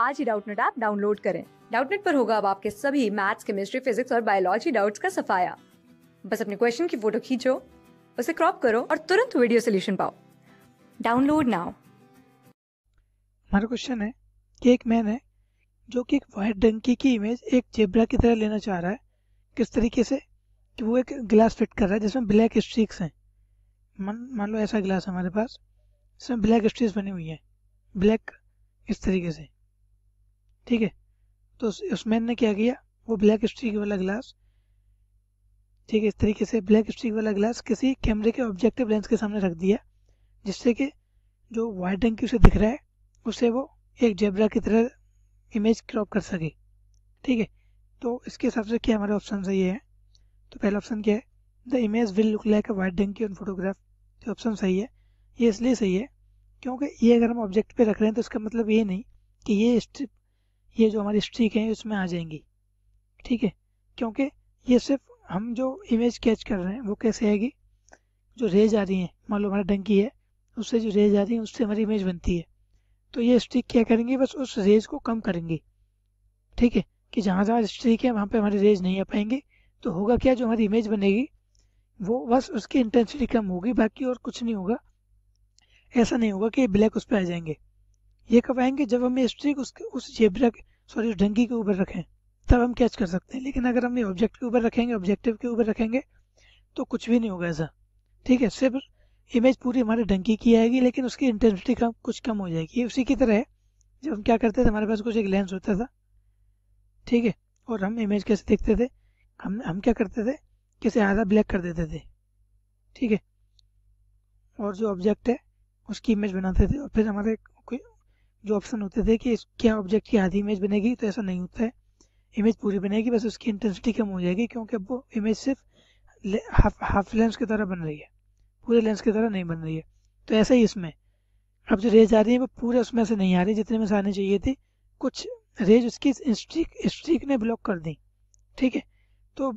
आज ही Doubtnut app download करें डाउटनेट पर होगा अब आपके सभी मैथ्स केमिस्ट्री फिजिक्स और बायोलॉजी डाउट्स का सफाया बस अपने क्वेश्चन की फोटो खींचो उसे क्रॉप करो और तुरंत वीडियो सोल्यूशन पाओ डाउनलोड नाउ हमारा क्वेश्चन है कि एक मैन है जो कि एक वाइट डंकी की इमेज एक जेब्रा की तरह लेना चाह रहा है किस तरीके से कि वो एक ग्लास फिट कर रहा है जिसमें ब्लैक स्ट्रीक्स हैं मान लो ऐसा ग्लास हमारे पास जिसमें ब्लैक स्ट्रीक्स बनी हुई है ब्लैक इस तरीके से ठीक है तो उसमैन ने क्या किया वो ब्लैक स्ट्रीक वाला ग्लास ठीक है इस तरीके से ब्लैक स्ट्रीक वाला ग्लास किसी कैमरे के ऑब्जेक्टिव लेंस के सामने रख दिया जिससे कि जो वाइट रंग की उसे दिख रहा है उसे वो एक जेबरा की तरह इमेज क्रॉप कर सके ठीक है तो इसके हिसाब से क्या हमारे ऑप्शन सही है तो पहला ऑप्शन क्या है the image will look like a wide key on photograph तो ऑप्शन सही है ये इसलिए सही है क्योंकि ये अगर हम ऑब्जेक्ट पे रख रहे हैं तो इसका मतलब ये नहीं कि ये स्ट्रिप ये जो हमारी स्ट्रीक है उसमें आ जाएंगी ठीक है क्योंकि ये सिर्फ हम जो इमेज कैच कर रहे हैं वो कैसे आएगी जो रेज आ रही है मान लो हमारा डंकी है उससे जो रेज आ रही है उससे हमारी इमेज बनती है तो ये स्ट्रिक क्या करेंगे बस उस रेज को कम करेंगे ठीक है कि जहाँ जहाँ स्ट्रिक है वहाँ पे हमारी रेज नहीं आ पाएंगे तो होगा क्या जो हमारी इमेज बनेगी वो बस उसकी इंटेंसिटी कम होगी बाकी और कुछ नहीं होगा ऐसा नहीं होगा कि ब्लैक उस पर आ जाएंगे ये कब आएंगे जब हम स्ट्रिक उसके उस जेबरा के सॉरी उस ढंगी के ऊपर रखें तब हम कैच कर सकते हैं लेकिन अगर हम ये ऑब्जेक्ट के ऊपर रखेंगे ऑब्जेक्टिव के ऊपर रखेंगे तो कुछ भी नहीं होगा ऐसा ठीक है सिर्फ इमेज पूरी हमारे ढंकी की आएगी लेकिन उसकी इंटेंसिटी कम कुछ कम हो जाएगी ये उसी की तरह है जब हम क्या करते थे हमारे पास कुछ एक लेंस होता था ठीक है और हम इमेज कैसे देखते थे हम हम क्या करते थे किसे आधा ब्लैक कर देते थे ठीक है और जो ऑब्जेक्ट है उसकी इमेज बनाते थे और फिर हमारे जो ऑप्शन होते थे कि क्या ऑब्जेक्ट की आधी इमेज बनेगी तो ऐसा नहीं होता है इमेज पूरी बनेगी बस उसकी इंटेंसिटी कम हो जाएगी क्योंकि अब वो इमेज सिर्फ हाफ हाफ लेंस की तरह बन रही है पूरे लेंस की तरह नहीं बन रही है तो ऐसा ही इसमें अब जो रेज आ रही है वो पूरे उसमें से नहीं आ रही जितने में से आनी चाहिए थी कुछ रेज उसकी स्ट्रीक स्ट्रीक ने ब्लॉक कर दी ठीक है तो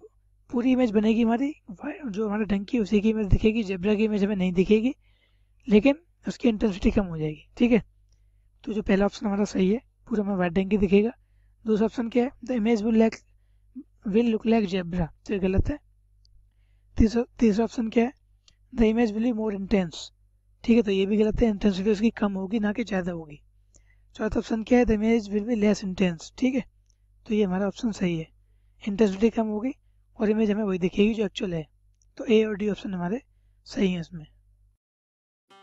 पूरी इमेज बनेगी हमारी जो हमारा ढंकी उसी की इमेज दिखेगी जेबरा की इमेज हमें नहीं दिखेगी लेकिन उसकी इंटेंसिटी कम हो जाएगी ठीक है तो जो पहला ऑप्शन हमारा सही है पूरा में वाइट डेंगी दिखेगा दूसरा ऑप्शन क्या है the image will lack will look like zebra तो ये गलत है तीसरा तीसरा ऑप्शन क्या है the image will be more intense ठीक है तो ये भी गलत है इंटेंसिटी उसकी कम होगी ना कि ज़्यादा होगी चौथा ऑप्शन क्या है the image will be less intense ठीक है तो ये हमारा ऑप्शन सही है इंटेंसिटी कम होगी और इमेज हमें वही दिखेगी जो एक्चुअल है तो ए और डी ऑप्शन हमारे सही हैं इसमें